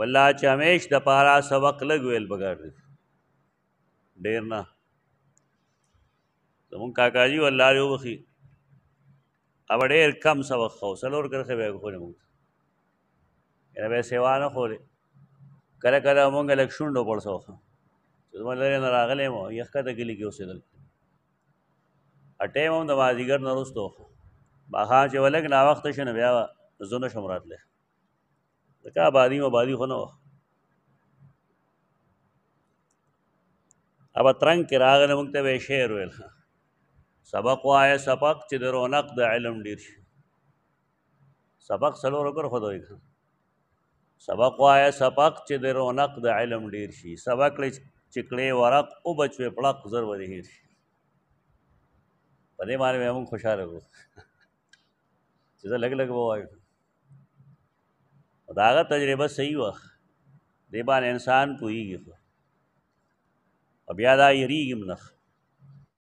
والله چې همیش د پارا سبق لګ ویل بګار دي ډیر نه زمون کاکا جی والله یو بخي او ډیر کم سبق خو سلور کرخه به خو نه مونږ یره به سیوا نه خوله کله کله مونږ لک شوندو پړسو چې مونږ لري نه راغلې مو یخ کته کلی کې اوسېدل اټه مو د مازیګر نه رستو باها چې ولګ نا وخت شنه بیا زونه شمرات له ځکه آبادی مبادی خو نه اب ترنګ کې راغله موږ ته به شعر ویل سبق وایه سبق چې د رونق د علم ډیر شي سبق سلور وکړ خدای ښه سبق وایا سبق چې د رونق د علم ډیر شي سبق لې چکلې ورق او بچو پړق زر ورې هیر شي په دې باندې موږ خوشاله وو چې زه لګ لګ وایو داغه تجربه صحیح وخت دی باندې انسان کویږي او بیا دا یریږم نخ